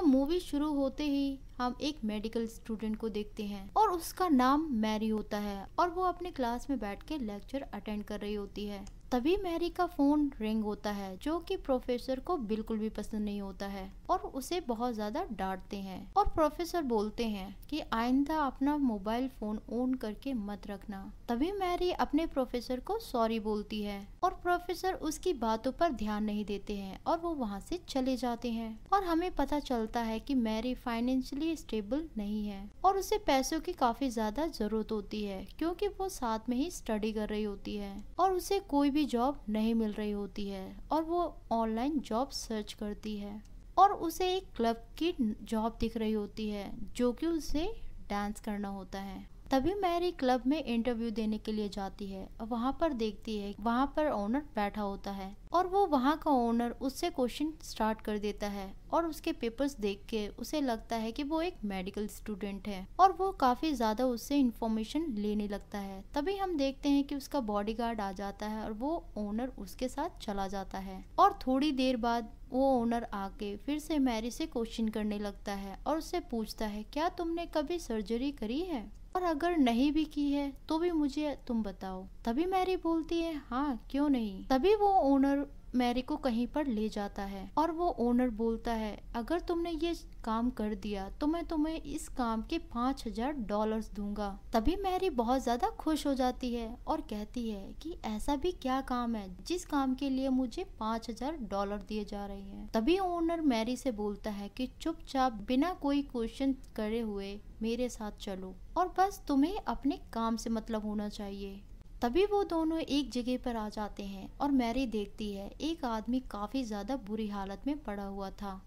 तो मूवी शुरू होते ही हम एक मेडिकल स्टूडेंट को देखते हैं और उसका नाम मैरी होता है और वो अपने क्लास में बैठ के लेक्चर अटेंड कर रही होती है तभी मैरी का फ़ोन रिंग होता है जो कि प्रोफेसर को बिल्कुल भी पसंद नहीं होता है और उसे बहुत ज़्यादा डांटते हैं और प्रोफेसर बोलते हैं कि आइंदा अपना मोबाइल फ़ोन ऑन करके मत रखना तभी मैरी अपने प्रोफेसर को सॉरी बोलती है और प्रोफेसर उसकी बातों पर ध्यान नहीं देते हैं और वो वहाँ से चले जाते हैं और हमें पता चलता है कि मैरी फाइनेंशियली स्टेबल नहीं है और उसे पैसों की काफ़ी ज़्यादा ज़रूरत होती है क्योंकि वो साथ में ही स्टडी कर रही होती है और उसे कोई भी भी जॉब नहीं मिल रही होती है और वो ऑनलाइन जॉब सर्च करती है और उसे एक क्लब की जॉब दिख रही होती है जो कि उसे डांस करना होता है तभी मैरी क्लब में इंटरव्यू देने के लिए जाती है और वहाँ पर देखती है वहाँ पर ओनर बैठा होता है और वो वहाँ का ओनर उससे क्वेश्चन स्टार्ट कर देता है और उसके पेपर्स देख के उसे लगता है कि वो एक मेडिकल स्टूडेंट है और वो काफी ज्यादा उससे इन्फॉर्मेशन लेने लगता है तभी हम देखते हैं कि उसका बॉडी आ जाता है और वो ओनर उसके साथ चला जाता है और थोड़ी देर बाद वो ओनर आके फिर से मैरी से क्वेश्चन करने लगता है और उससे पूछता है क्या तुमने कभी सर्जरी करी है और अगर नहीं भी की है तो भी मुझे तुम बताओ तभी मैरी बोलती है हाँ क्यों नहीं तभी वो ओनर मैरी को कहीं पर ले जाता है और वो ओनर बोलता है अगर तुमने ये काम कर दिया तो मैं तुम्हें इस काम के पाँच हजार डॉलर दूंगा तभी मैरी बहुत ज्यादा खुश हो जाती है और कहती है कि ऐसा भी क्या काम है जिस काम के लिए मुझे पाँच हजार डॉलर दिए जा रहे हैं तभी ओनर मैरी से बोलता है कि चुपचाप बिना कोई क्वेश्चन करे हुए मेरे साथ चलो और बस तुम्हें अपने काम से मतलब होना चाहिए तभी वो दोनों एक जगह पर आ जाते हैं और मैरी देखती है एक आदमी काफी ज्यादा बुरी हालत में पड़ा हुआ था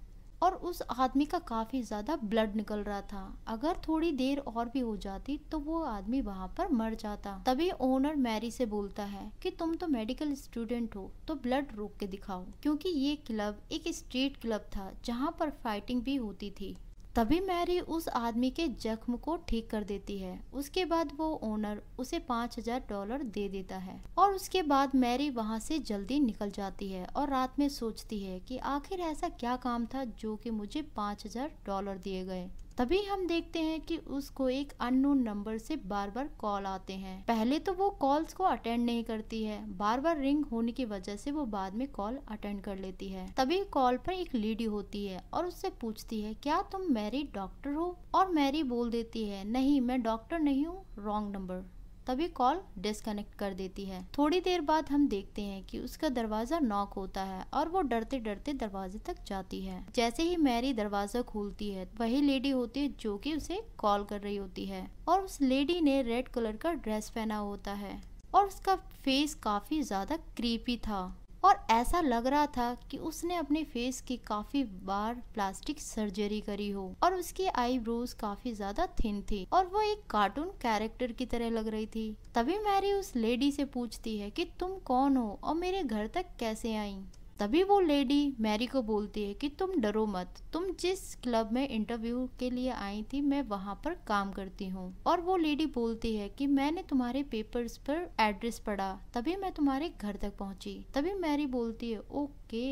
और उस आदमी का काफ़ी ज़्यादा ब्लड निकल रहा था अगर थोड़ी देर और भी हो जाती तो वो आदमी वहाँ पर मर जाता तभी ओनर मैरी से बोलता है कि तुम तो मेडिकल स्टूडेंट हो तो ब्लड रोक के दिखाओ क्योंकि ये क्लब एक स्ट्रीट क्लब था जहाँ पर फाइटिंग भी होती थी तभी मैरी उस आदमी के जख्म को ठीक कर देती है उसके बाद वो ओनर उसे पाँच हजार डॉलर दे देता है और उसके बाद मैरी वहाँ से जल्दी निकल जाती है और रात में सोचती है कि आखिर ऐसा क्या काम था जो कि मुझे पाँच हजार डॉलर दिए गए तभी हम देखते हैं कि उसको एक अननोन नंबर से बार बार कॉल आते हैं पहले तो वो कॉल्स को अटेंड नहीं करती है बार बार रिंग होने की वजह से वो बाद में कॉल अटेंड कर लेती है तभी कॉल पर एक लेडी होती है और उससे पूछती है क्या तुम मैरी डॉक्टर हो और मैरी बोल देती है नहीं मैं डॉक्टर नहीं हूँ रॉन्ग नंबर तभी कॉल डिस्कनेक्ट कर देती है थोड़ी देर बाद हम देखते हैं कि उसका दरवाजा नॉक होता है और वो डरते डरते दरवाजे तक जाती है जैसे ही मैरी दरवाजा खोलती है वही लेडी होती है जो कि उसे कॉल कर रही होती है और उस लेडी ने रेड कलर का ड्रेस पहना होता है और उसका फेस काफी ज्यादा क्रीपी था और ऐसा लग रहा था कि उसने अपने फेस की काफी बार प्लास्टिक सर्जरी करी हो और उसकी आईब्रोज काफी ज्यादा थिन थी और वो एक कार्टून कैरेक्टर की तरह लग रही थी तभी मैरी उस लेडी से पूछती है कि तुम कौन हो और मेरे घर तक कैसे आई तभी वो लेडी मैरी को बोलती है कि तुम डरो मत तुम जिस क्लब में इंटरव्यू के लिए आई थी मैं वहाँ पर काम करती हूँ और वो लेडी बोलती है कि मैंने तुम्हारे पेपर्स पर एड्रेस पढ़ा तभी मैं तुम्हारे घर तक पहुँची तभी मैरी बोलती है ओके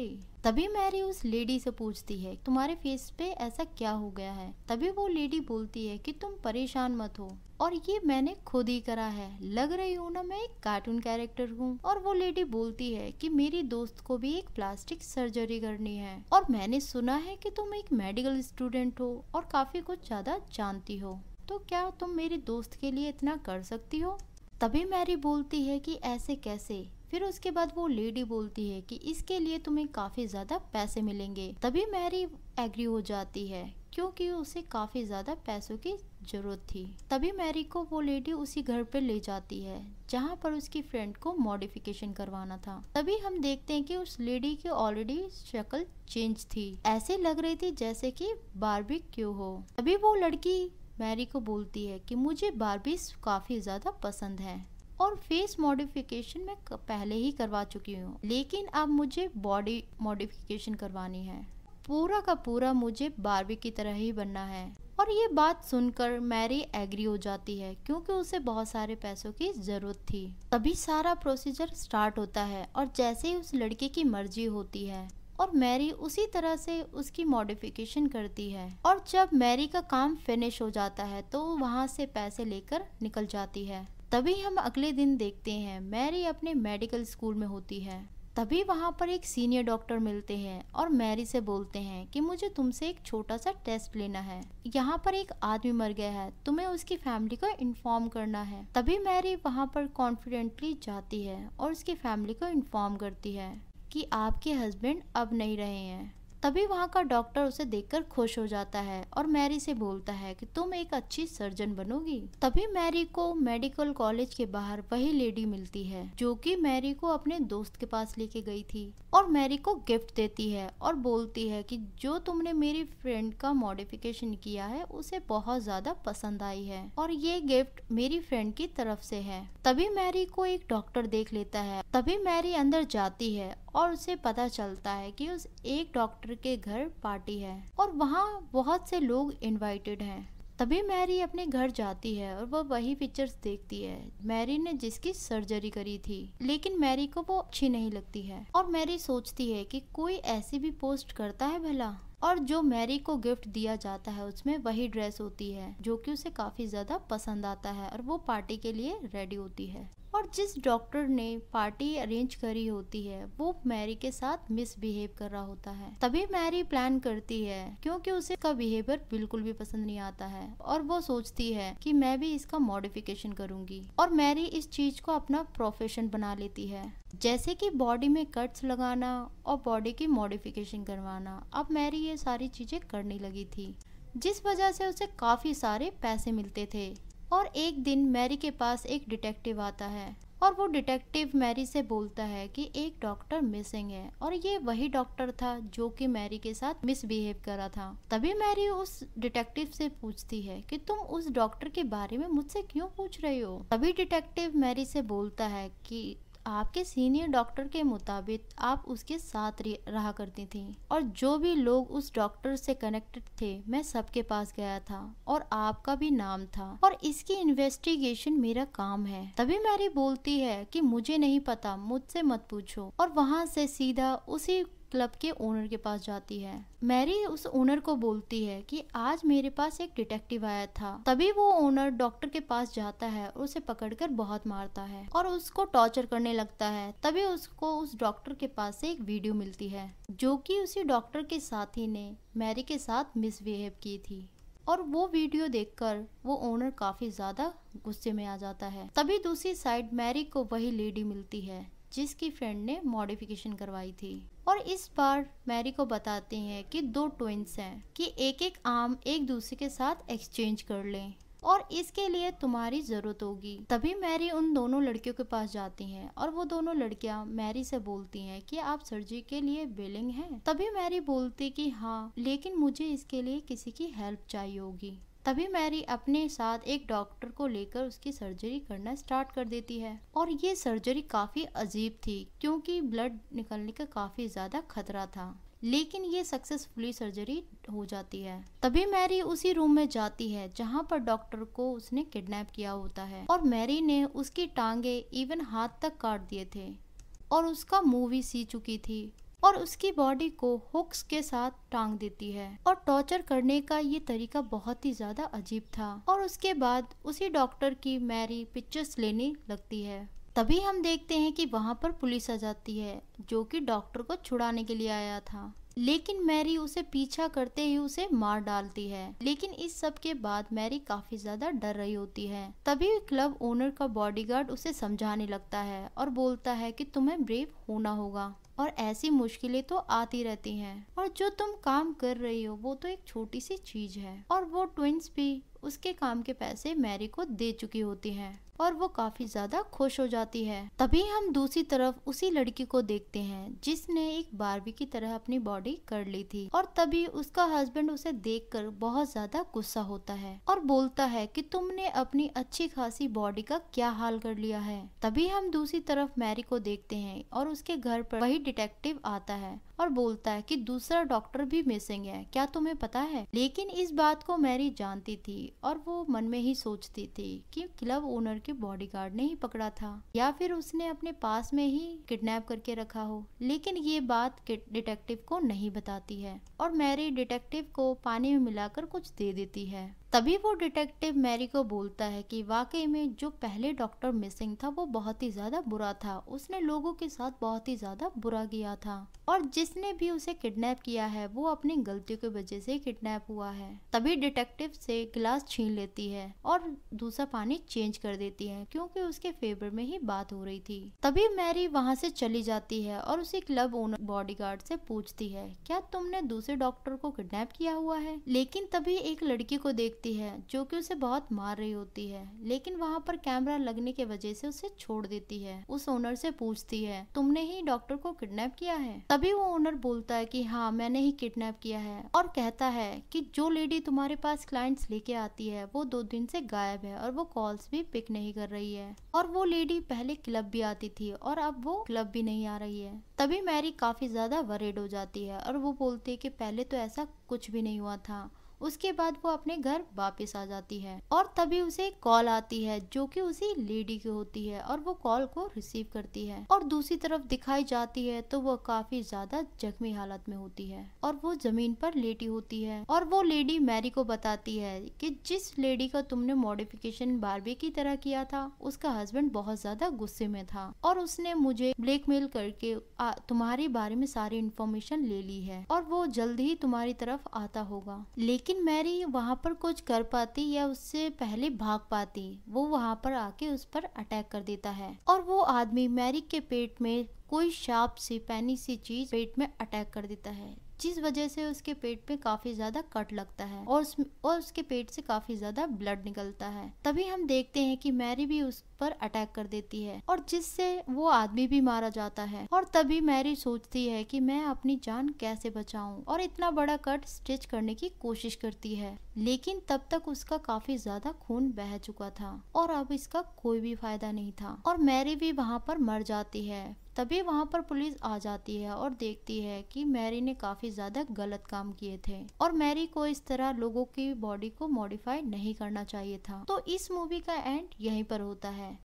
तभी मैरी उस लेडी से पूछती है तुम्हारे फेस पे ऐसा क्या हो गया है तभी वो लेडी बोलती है कि तुम परेशान मत हो और ये मैंने खुद ही करा है लग रही हूँ ना मैं एक कार्टून कैरेक्टर हूँ और वो लेडी बोलती है कि मेरी दोस्त को भी एक प्लास्टिक सर्जरी करनी है और मैंने सुना है कि तुम एक मेडिकल स्टूडेंट हो और काफी कुछ ज्यादा जानती हो तो क्या तुम मेरी दोस्त के लिए इतना कर सकती हो तभी मैरी बोलती है कि ऐसे कैसे फिर उसके बाद वो लेडी बोलती है कि इसके लिए तुम्हें काफ़ी ज़्यादा पैसे मिलेंगे तभी मैरी एग्री हो जाती है क्योंकि उसे काफ़ी ज़्यादा पैसों की ज़रूरत थी तभी मैरी को वो लेडी उसी घर पर ले जाती है जहाँ पर उसकी फ्रेंड को मॉडिफिकेशन करवाना था तभी हम देखते हैं कि उस लेडी की ऑलरेडी शक्ल चेंज थी ऐसे लग रही थी जैसे कि बारबी क्यों हो तभी वो लड़की मैरी को बोलती है कि मुझे बारबीज काफ़ी ज़्यादा पसंद है और फेस मॉडिफिकेशन मैं पहले ही करवा चुकी हूँ लेकिन अब मुझे बॉडी मॉडिफिकेशन करवानी है पूरा का पूरा मुझे बारवी की तरह ही बनना है और ये बात सुनकर मैरी एग्री हो जाती है क्योंकि उसे बहुत सारे पैसों की ज़रूरत थी तभी सारा प्रोसीजर स्टार्ट होता है और जैसे ही उस लड़के की मर्जी होती है और मैरी उसी तरह से उसकी मॉडिफिकेशन करती है और जब मैरी का काम फिनिश हो जाता है तो वहाँ से पैसे लेकर निकल जाती है तभी हम अगले दिन देखते हैं मैरी अपने मेडिकल स्कूल में होती है तभी वहाँ पर एक सीनियर डॉक्टर मिलते हैं और मैरी से बोलते हैं कि मुझे तुमसे एक छोटा सा टेस्ट लेना है यहाँ पर एक आदमी मर गया है तुम्हें उसकी फैमिली को इन्फॉर्म करना है तभी मैरी वहाँ पर कॉन्फिडेंटली जाती है और उसकी फैमिली को इन्फॉर्म करती है कि आपके हस्बैंड अब नहीं रहे हैं तभी वहाँ का डॉक्टर उसे देखकर खुश हो जाता है और मैरी से बोलता है कि तुम एक अच्छी सर्जन बनोगी तभी मैरी को मेडिकल कॉलेज के बाहर वही लेडी मिलती है जो कि मैरी को अपने दोस्त के पास लेके गई थी और मैरी को गिफ्ट देती है और बोलती है कि जो तुमने मेरी फ्रेंड का मॉडिफिकेशन किया है उसे बहुत ज्यादा पसंद आई है और ये गिफ्ट मेरी फ्रेंड की तरफ से है तभी मैरी को एक डॉक्टर देख लेता है तभी मैरी अंदर जाती है और उसे पता चलता है कि उस एक डॉक्टर के घर पार्टी है और वहाँ बहुत से लोग इनवाइटेड हैं तभी मैरी अपने घर जाती है और वह वही पिक्चर्स देखती है मैरी ने जिसकी सर्जरी करी थी लेकिन मैरी को वो अच्छी नहीं लगती है और मैरी सोचती है कि कोई ऐसी भी पोस्ट करता है भला और जो मैरी को गिफ्ट दिया जाता है उसमें वही ड्रेस होती है जो कि उसे काफी ज्यादा पसंद आता है और वो पार्टी के लिए रेडी होती है और जिस डॉक्टर ने पार्टी अरेंज करी होती है वो मैरी के साथ मिसबिहेव कर रहा होता है तभी मैरी प्लान करती है क्योंकि उसे का बिहेवियर बिल्कुल भी पसंद नहीं आता है और वो सोचती है कि मैं भी इसका मॉडिफिकेशन करूंगी और मैरी इस चीज को अपना प्रोफेशन बना लेती है जैसे कि बॉडी में कट्स लगाना और बॉडी की मॉडिफिकेशन करवाना अब मैरी ये सारी चीजें करने लगी थी जिस वजह से उसे काफी सारे पैसे मिलते थे और एक दिन मैरी के पास एक डिटेक्टिव आता है और वो डिटेक्टिव मैरी से बोलता है कि एक डॉक्टर मिसिंग है और ये वही डॉक्टर था जो कि मैरी के साथ मिसबिहेव करा था तभी मैरी उस डिटेक्टिव से पूछती है कि तुम उस डॉक्टर के बारे में मुझसे क्यों पूछ रही हो तभी डिटेक्टिव मैरी से बोलता है कि आपके सीनियर डॉक्टर के मुताबिक आप उसके साथ रहा करती थी और जो भी लोग उस डॉक्टर से कनेक्टेड थे मैं सबके पास गया था और आपका भी नाम था और इसकी इन्वेस्टिगेशन मेरा काम है तभी मैरी बोलती है कि मुझे नहीं पता मुझसे मत पूछो और वहाँ से सीधा उसी क्लब के ओनर के पास जाती है मैरी उस ओनर को बोलती है कि आज मेरे पास एक डिटेक्टिव आया था तभी वो ओनर डॉक्टर के पास जाता है और उसे पकड़कर बहुत मारता है और उसको टॉर्चर करने लगता है तभी उसको उस डॉक्टर के पास से एक वीडियो मिलती है जो कि उसी डॉक्टर के साथी ने मैरी के साथ मिसबिहेव की थी और वो वीडियो देखकर वो ओनर काफी ज्यादा गुस्से में आ जाता है तभी दूसरी साइड मैरी को वही लेडी मिलती है जिसकी फ्रेंड ने मॉडिफिकेशन करवाई थी और इस बार मैरी को बताती हैं कि दो ट्विंस हैं कि एक एक आम एक दूसरे के साथ एक्सचेंज कर लें और इसके लिए तुम्हारी ज़रूरत होगी तभी मैरी उन दोनों लड़कियों के पास जाती हैं और वो दोनों लड़कियां मैरी से बोलती हैं कि आप सर्जरी के लिए बिलिंग हैं तभी मैरी बोलती कि हाँ लेकिन मुझे इसके लिए किसी की हेल्प चाहिए होगी तभी मैरी अपने साथ एक डॉक्टर को लेकर उसकी सर्जरी करना स्टार्ट कर देती है और ये सर्जरी काफ़ी अजीब थी क्योंकि ब्लड निकलने का काफ़ी ज़्यादा खतरा था लेकिन ये सक्सेसफुली सर्जरी हो जाती है तभी मैरी उसी रूम में जाती है जहाँ पर डॉक्टर को उसने किडनैप किया होता है और मैरी ने उसकी टांगे इवन हाथ तक काट दिए थे और उसका मुंह भी सी चुकी थी और उसकी बॉडी को हुक्स के साथ टांग देती है और टॉर्चर करने का ये तरीका बहुत ही ज्यादा अजीब था और उसके बाद उसी डॉक्टर की मैरी पिक्चर्स लेने लगती है तभी हम देखते हैं कि वहाँ पर पुलिस आ जाती है जो कि डॉक्टर को छुड़ाने के लिए आया था लेकिन मैरी उसे पीछा करते ही उसे मार डालती है लेकिन इस सब के बाद मैरी काफी ज्यादा डर रही होती है तभी क्लब ओनर का बॉडीगार्ड उसे समझाने लगता है और बोलता है कि तुम्हें ब्रेव होना होगा और ऐसी मुश्किलें तो आती रहती हैं और जो तुम काम कर रही हो वो तो एक छोटी सी चीज है और वो ट्विंस भी उसके काम के पैसे मैरी को दे चुकी होती हैं और वो काफी ज्यादा खुश हो जाती है तभी हम दूसरी तरफ उसी लड़की को देखते हैं जिसने एक बारबी की तरह अपनी बॉडी कर ली थी और तभी उसका हस्बैंड उसे देखकर बहुत ज्यादा गुस्सा होता है और बोलता है कि तुमने अपनी अच्छी खासी बॉडी का क्या हाल कर लिया है तभी हम दूसरी तरफ मैरी को देखते हैं और उसके घर पर वही डिटेक्टिव आता है और बोलता है कि दूसरा डॉक्टर भी मिसिंग है क्या तुम्हें पता है लेकिन इस बात को मैरी जानती थी और वो मन में ही सोचती थी कि क्लब ओनर के उसके बॉडीगार्ड ने ही पकड़ा था या फिर उसने अपने पास में ही किडनैप करके रखा हो लेकिन ये बात डिटेक्टिव को नहीं बताती है और मैरी डिटेक्टिव को पानी में मिलाकर कुछ दे देती है तभी वो डिटेक्टिव मैरी को बोलता है कि वाकई में जो पहले डॉक्टर मिसिंग था वो बहुत ही ज़्यादा बुरा था उसने लोगों के साथ बहुत ही ज़्यादा बुरा किया था और जिसने भी उसे किडनैप किया है वो अपनी गलतियों की वजह से किडनैप हुआ है तभी डिटेक्टिव से गिलास छीन लेती है और दूसरा पानी चेंज कर देती है क्योंकि उसके फेवर में ही बात हो रही थी तभी मैरी वहाँ से चली जाती है और उसी क्लब ओनर बॉडीगार्ड से पूछती है क्या तुमने दूसरे डॉक्टर को किडनैप किया हुआ है लेकिन तभी एक लड़की को देख देखती है जो कि उसे बहुत मार रही होती है लेकिन वहाँ पर कैमरा लगने के वजह से उसे छोड़ देती है उस ओनर से पूछती है तुमने ही डॉक्टर को किडनैप किया है तभी वो ओनर बोलता है कि हाँ मैंने ही किडनैप किया है और कहता है कि जो लेडी तुम्हारे पास क्लाइंट्स लेके आती है वो दो दिन से गायब है और वो कॉल्स भी पिक नहीं कर रही है और वो लेडी पहले क्लब भी आती थी और अब वो क्लब भी नहीं आ रही है तभी मैरी काफी ज्यादा वरेड हो जाती है और वो बोलती है कि पहले तो ऐसा कुछ भी नहीं हुआ था उसके बाद वो अपने घर वापस आ जाती है और तभी उसे कॉल आती है जो कि उसी लेडी की होती है और वो कॉल को रिसीव करती है और दूसरी तरफ दिखाई जाती है तो वो काफी ज्यादा जख्मी हालत में होती है और वो जमीन पर लेटी होती है और वो लेडी मैरी को बताती है कि जिस लेडी का तुमने मॉडिफिकेशन बारबी की तरह किया था उसका हस्बैंड बहुत ज्यादा गुस्से में था और उसने मुझे ब्लैकमेल करके तुम्हारे बारे में सारी इन्फॉर्मेशन ले ली है और वो जल्द ही तुम्हारी तरफ आता होगा लेकिन लेकिन मैरी वहाँ पर कुछ कर पाती या उससे पहले भाग पाती वो वहाँ पर आके उस पर अटैक कर देता है और वो आदमी मैरी के पेट में कोई शार्प सी पैनी सी चीज पेट में अटैक कर देता है जिस वजह से उसके पेट में काफी ज्यादा कट लगता है और उस, और उसके पेट से काफी ज्यादा ब्लड निकलता है तभी हम देखते हैं कि मैरी भी उस पर अटैक कर देती है और जिससे वो आदमी भी मारा जाता है और तभी मैरी सोचती है कि मैं अपनी जान कैसे बचाऊं और इतना बड़ा कट स्टिच करने की कोशिश करती है लेकिन तब तक उसका काफी ज्यादा खून बह चुका था और अब इसका कोई भी फायदा नहीं था और मैरी भी वहाँ पर मर जाती है तभी वहाँ पर पुलिस आ जाती है और देखती है कि मैरी ने काफ़ी ज़्यादा गलत काम किए थे और मैरी को इस तरह लोगों की बॉडी को मॉडिफाई नहीं करना चाहिए था तो इस मूवी का एंड यहीं पर होता है